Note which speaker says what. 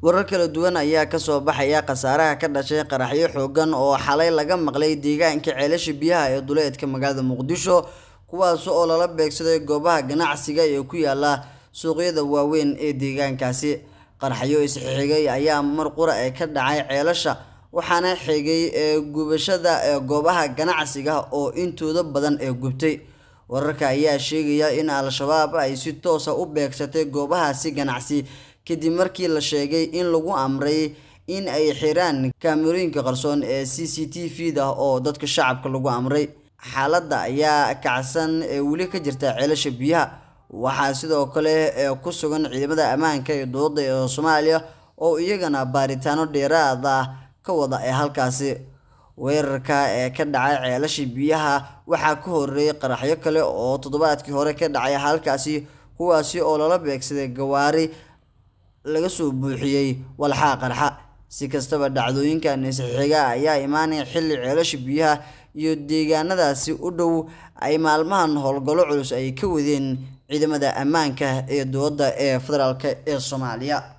Speaker 1: warar kala duwan ayaa kasoo baxaya khasaaraha ka dhashay qaraxyo xoogan oo xalay laga maqlay deegaanka ceelasha biyaha ee duleedka magaalada muqdisho kuwaas oo lala beegsaday goobaha ganacsiga ee ku yaala suuqyada waaweyn ee deegaankaasi qaraxyo isxigay ayaa mar qura ee ka dhacay ceelasha waxaana xigay ee eh, gubashada ee eh, goobaha ganacsiga oo intooda badan ee gubtay wararka ayaa sheegaya in al-shabaab ay si toosa ah u beegsatay goobahaasi ganacsi kadib markii la sheegay in lagu amray in ay xiraan kaamerooyinka qarsoon ee c c t v da oo dadka shacabka lagu amray xaaladda ayaa kacsan ee weli ka jirta ceelasha biyaha waxaa sidoo kale ee ku sugan ciidamada ammaanka ee dowladda ee soomaaliya oo iyagana baaritaano dheeraad ah ka wada ee halkaasi weerarka ee ka dhacay ceelasha biyaha waxaa ka horreeyay qaraxyo kale oo toddobaadkii hore ka dhacay halkaasi kuwaasi oo lala beegsaday gawaari laga soo buuxiyey walxaa qarxa si kastaba dhacdooyinkan isixiga ah ayaa imaanaya xilli ceelasha biyaha iyo deegaanadaasi u dhow ay maalmahan howlgallo culus ay ka wadeen ciidamada ammaanka ee dowladda ee federaalk ee soomaaliya